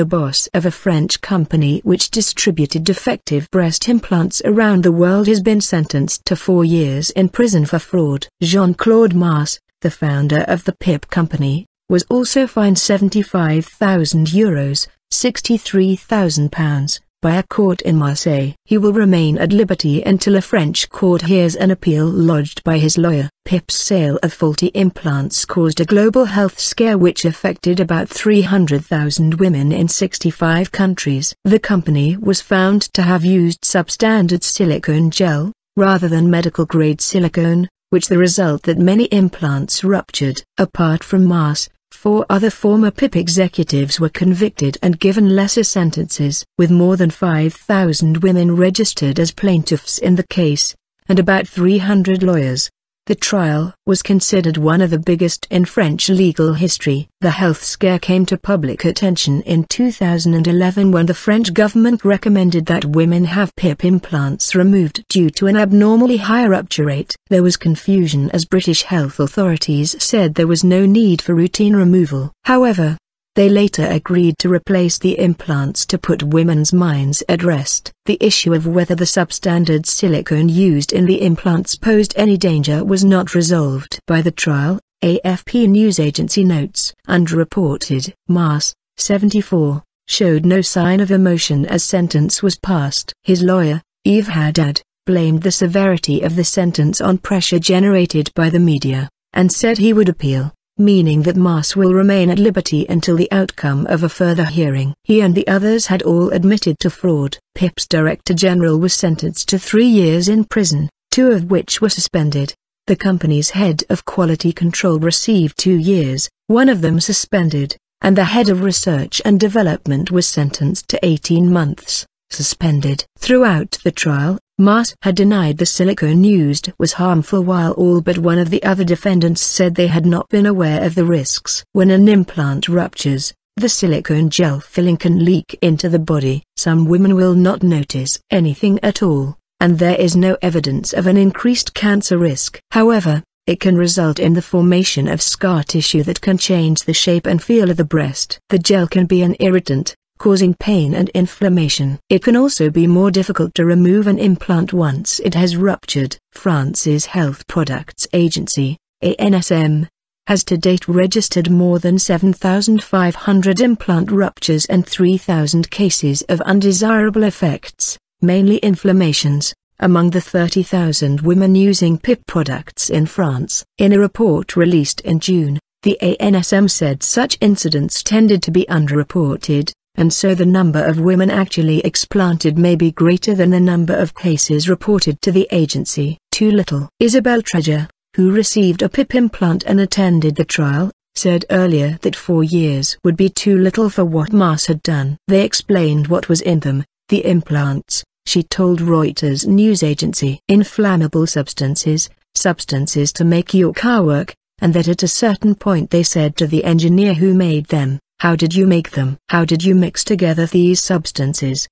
the boss of a French company which distributed defective breast implants around the world has been sentenced to four years in prison for fraud. Jean-Claude Mars, the founder of the PIP company, was also fined €75,000, £63,000, by a court in Marseille. He will remain at liberty until a French court hears an appeal lodged by his lawyer. Pip's sale of faulty implants caused a global health scare which affected about 300,000 women in 65 countries. The company was found to have used substandard silicone gel, rather than medical-grade silicone, which the result that many implants ruptured. Apart from Mars. Four other former PIP executives were convicted and given lesser sentences. With more than 5,000 women registered as plaintiffs in the case, and about 300 lawyers, the trial was considered one of the biggest in French legal history. The health scare came to public attention in 2011 when the French government recommended that women have PIP implants removed due to an abnormally high rupture rate. There was confusion as British health authorities said there was no need for routine removal. However, they later agreed to replace the implants to put women's minds at rest. The issue of whether the substandard silicone used in the implants posed any danger was not resolved by the trial, AFP news agency notes. And reported. Mars, 74, showed no sign of emotion as sentence was passed. His lawyer, Eve Haddad, blamed the severity of the sentence on pressure generated by the media, and said he would appeal meaning that Mars will remain at liberty until the outcome of a further hearing. He and the others had all admitted to fraud. Pip's director general was sentenced to three years in prison, two of which were suspended. The company's head of quality control received two years, one of them suspended, and the head of research and development was sentenced to 18 months, suspended. Throughout the trial, Mars had denied the silicone used was harmful while all but one of the other defendants said they had not been aware of the risks. When an implant ruptures, the silicone gel filling can leak into the body. Some women will not notice anything at all, and there is no evidence of an increased cancer risk. However, it can result in the formation of scar tissue that can change the shape and feel of the breast. The gel can be an irritant, causing pain and inflammation. It can also be more difficult to remove an implant once it has ruptured. France's Health Products Agency, ANSM, has to date registered more than 7,500 implant ruptures and 3,000 cases of undesirable effects, mainly inflammations, among the 30,000 women using PIP products in France. In a report released in June, the ANSM said such incidents tended to be underreported, and so the number of women actually explanted may be greater than the number of cases reported to the agency. Too little. Isabel Treasure, who received a PIP implant and attended the trial, said earlier that four years would be too little for what Mars had done. They explained what was in them, the implants, she told Reuters news agency. Inflammable substances, substances to make your car work, and that at a certain point they said to the engineer who made them, how did you make them? How did you mix together these substances?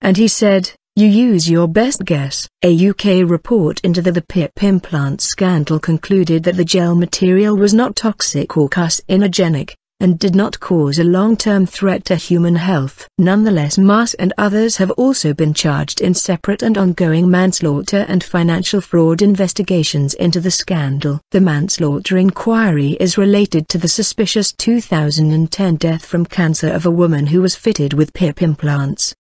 And he said, you use your best guess. A UK report into the, the PIP implant scandal concluded that the gel material was not toxic or carcinogenic, and did not cause a long-term threat to human health. Nonetheless Mas and others have also been charged in separate and ongoing manslaughter and financial fraud investigations into the scandal. The manslaughter inquiry is related to the suspicious 2010 death from cancer of a woman who was fitted with PIP implants.